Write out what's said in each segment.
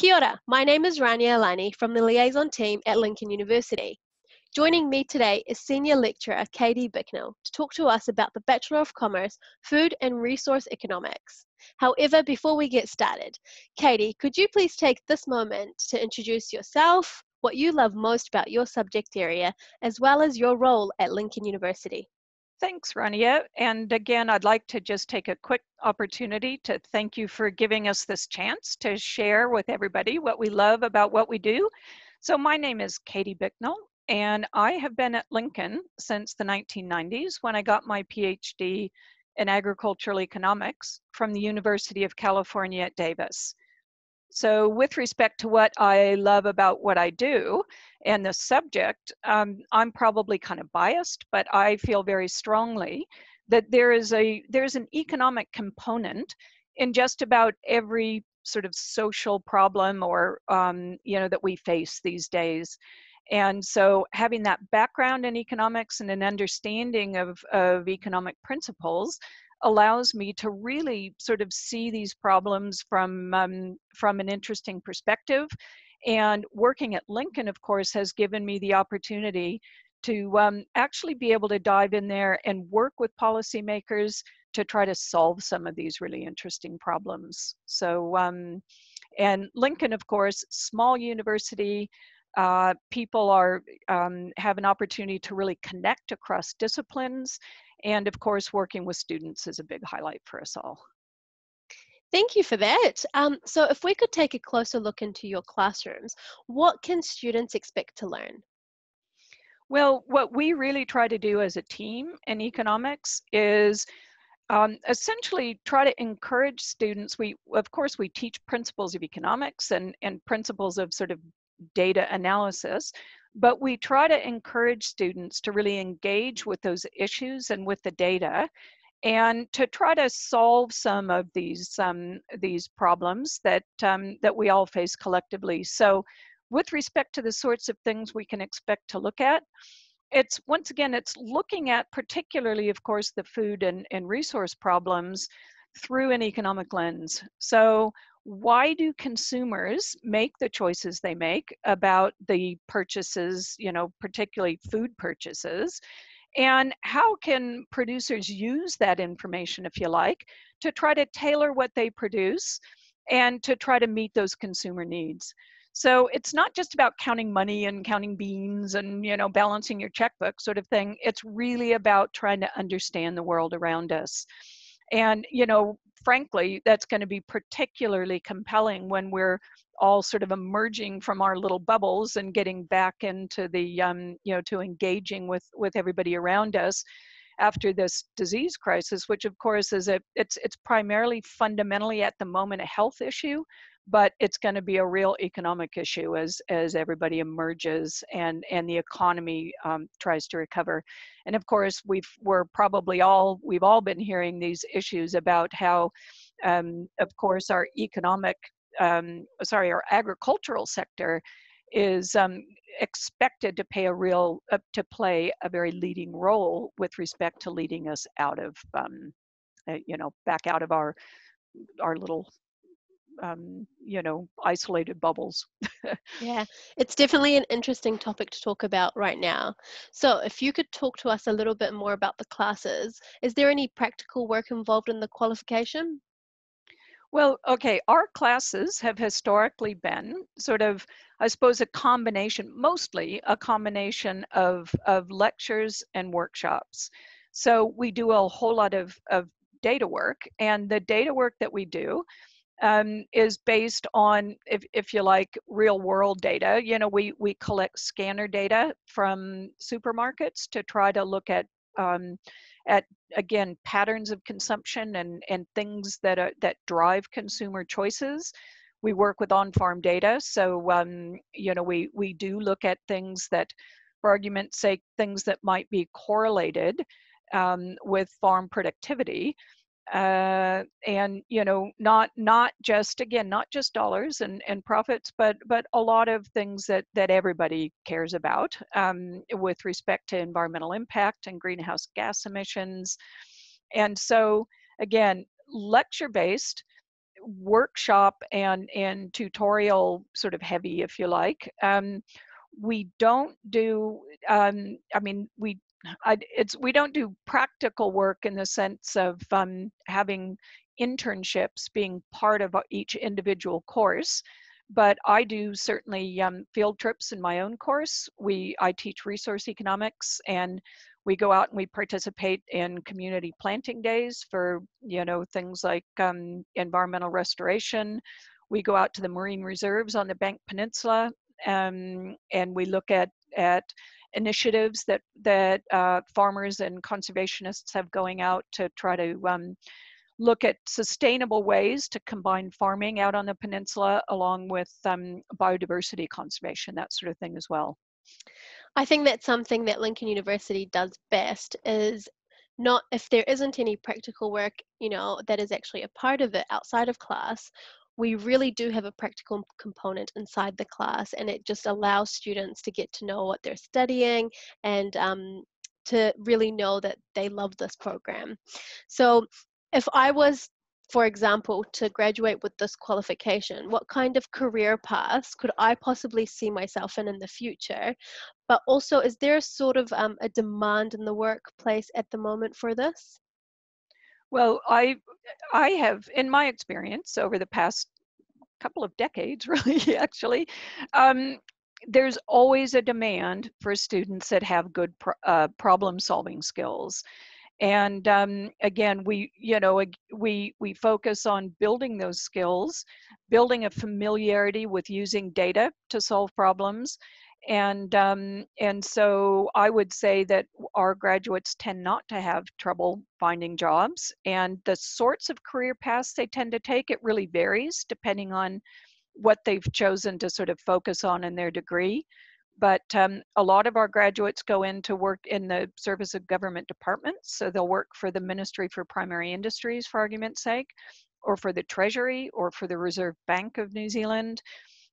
Kia ora, my name is Rania Alani from the liaison team at Lincoln University. Joining me today is Senior Lecturer Katie Bicknell to talk to us about the Bachelor of Commerce Food and Resource Economics. However, before we get started, Katie, could you please take this moment to introduce yourself, what you love most about your subject area, as well as your role at Lincoln University? Thanks, Rania. And again, I'd like to just take a quick opportunity to thank you for giving us this chance to share with everybody what we love about what we do. So my name is Katie Bicknell, and I have been at Lincoln since the 1990s when I got my PhD in agricultural economics from the University of California at Davis. So, with respect to what I love about what I do and the subject, um, I'm probably kind of biased, but I feel very strongly that there is a there's an economic component in just about every sort of social problem or um, you know that we face these days. And so, having that background in economics and an understanding of, of economic principles allows me to really sort of see these problems from um, from an interesting perspective. And working at Lincoln, of course, has given me the opportunity to um, actually be able to dive in there and work with policymakers to try to solve some of these really interesting problems. So, um, and Lincoln, of course, small university, uh, people are um, have an opportunity to really connect across disciplines and of course, working with students is a big highlight for us all. Thank you for that. Um, so if we could take a closer look into your classrooms, what can students expect to learn? Well, what we really try to do as a team in economics is um, essentially try to encourage students. We, of course, we teach principles of economics and, and principles of sort of data analysis. But we try to encourage students to really engage with those issues and with the data and to try to solve some of these um, these problems that um, that we all face collectively. So, with respect to the sorts of things we can expect to look at, it's once again it's looking at particularly, of course, the food and, and resource problems through an economic lens. So why do consumers make the choices they make about the purchases, you know, particularly food purchases? And how can producers use that information, if you like, to try to tailor what they produce and to try to meet those consumer needs? So it's not just about counting money and counting beans and you know balancing your checkbook sort of thing. It's really about trying to understand the world around us. And you know frankly, that's going to be particularly compelling when we're all sort of emerging from our little bubbles and getting back into the, um, you know, to engaging with with everybody around us after this disease crisis, which of course is a it's it's primarily fundamentally at the moment a health issue, but it's going to be a real economic issue as as everybody emerges and and the economy um, tries to recover and of course we've we're probably all we've all been hearing these issues about how um, of course our economic um, sorry our agricultural sector is um, expected to pay a real uh, to play a very leading role with respect to leading us out of um, uh, you know back out of our our little um, you know isolated bubbles yeah it's definitely an interesting topic to talk about right now so if you could talk to us a little bit more about the classes is there any practical work involved in the qualification well, okay, our classes have historically been sort of, I suppose, a combination, mostly a combination of, of lectures and workshops. So we do a whole lot of, of data work, and the data work that we do um, is based on, if, if you like, real world data. You know, we, we collect scanner data from supermarkets to try to look at um, at again patterns of consumption and and things that are that drive consumer choices. We work with on-farm data, so um, you know we we do look at things that, for argument's sake, things that might be correlated um, with farm productivity uh, and you know not not just again not just dollars and, and profits but but a lot of things that that everybody cares about um, with respect to environmental impact and greenhouse gas emissions and so again lecture based workshop and and tutorial sort of heavy if you like um, we don't do um, i mean we I, it's we don't do practical work in the sense of um, having internships being part of uh, each individual course but I do certainly um, field trips in my own course. We I teach resource economics, and we go out and we participate in community planting days for you know things like um, environmental restoration. We go out to the marine reserves on the Bank Peninsula, um, and we look at at initiatives that that uh, farmers and conservationists have going out to try to um, look at sustainable ways to combine farming out on the peninsula along with um, biodiversity conservation, that sort of thing as well. I think that's something that Lincoln University does best is not if there isn't any practical work you know that is actually a part of it outside of class we really do have a practical component inside the class and it just allows students to get to know what they're studying and um, to really know that they love this program. So if I was for example, to graduate with this qualification? What kind of career paths could I possibly see myself in in the future? But also, is there sort of um, a demand in the workplace at the moment for this? Well, I I have, in my experience, over the past couple of decades, really, actually, um, there's always a demand for students that have good pro- uh, problem-solving skills. And um, again, we you know we we focus on building those skills, building a familiarity with using data to solve problems, and um, and so I would say that our graduates tend not to have trouble finding jobs, and the sorts of career paths they tend to take it really varies depending on what they've chosen to sort of focus on in their degree. But um, a lot of our graduates go in to work in the service of government departments, so they'll work for the Ministry for Primary Industries, for argument's sake, or for the Treasury, or for the Reserve Bank of New Zealand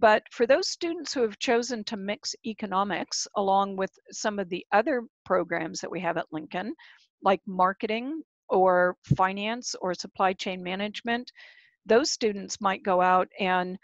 but for those students who have chosen to mix economics along with some of the other programs that we have at Lincoln, like marketing or finance or supply chain management, those students might go out and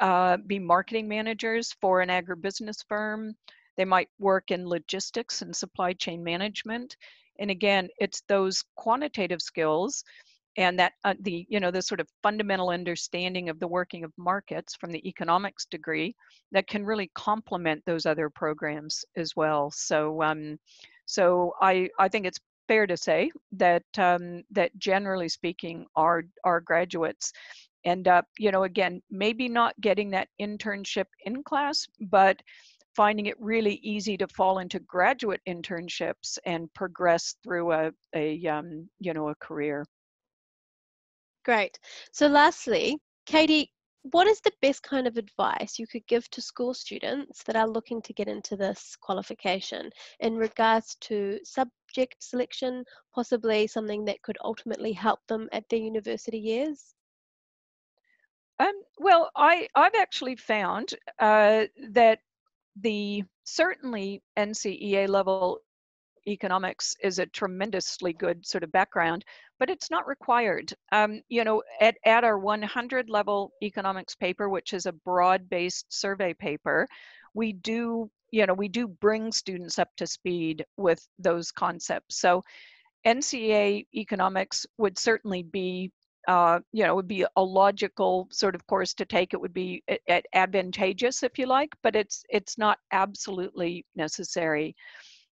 uh, be marketing managers for an agribusiness firm. They might work in logistics and supply chain management. And again, it's those quantitative skills and that uh, the you know the sort of fundamental understanding of the working of markets from the economics degree that can really complement those other programs as well so um, so i i think it's fair to say that um, that generally speaking our our graduates end up you know again maybe not getting that internship in class but finding it really easy to fall into graduate internships and progress through a, a um, you know a career great. So, lastly, Katie, what is the best kind of advice you could give to school students that are looking to get into this qualification in regards to subject selection, possibly something that could ultimately help them at their university years? Um, well, I, I've actually found uh, that the certainly NCEA level economics is a tremendously good sort of background, but it's not required. Um, you know, at, at our 100 level economics paper, which is a broad based survey paper, we do, you know, we do bring students up to speed with those concepts. So NCA economics would certainly be uh, you know, would be a logical sort of course to take. It would be advantageous, if you like, but it's it's not absolutely necessary.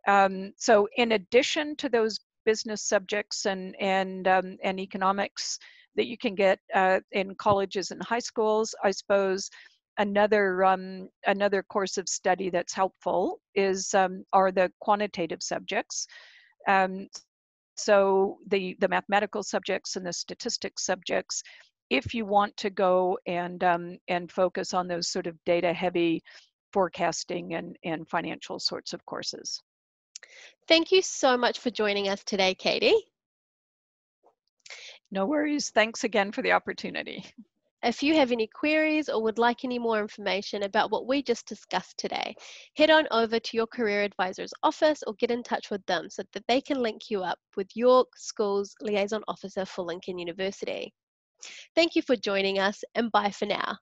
Um, so in addition to those business subjects and, and, um, and economics that you can get uh, in colleges and high schools, I suppose another um, another course of study that's helpful is um, are the quantitative subjects. Um, so the the mathematical subjects and the statistics subjects. If you want to go and um, and focus on those sort of data heavy forecasting and and financial sorts of courses. Thank you so much for joining us today, Katie. No worries. Thanks again for the opportunity. If you have any queries or would like any more information about what we just discussed today, head on over to your career advisor's office or get in touch with them so that they can link you up with your school's liaison officer for Lincoln University. Thank you for joining us and bye for now.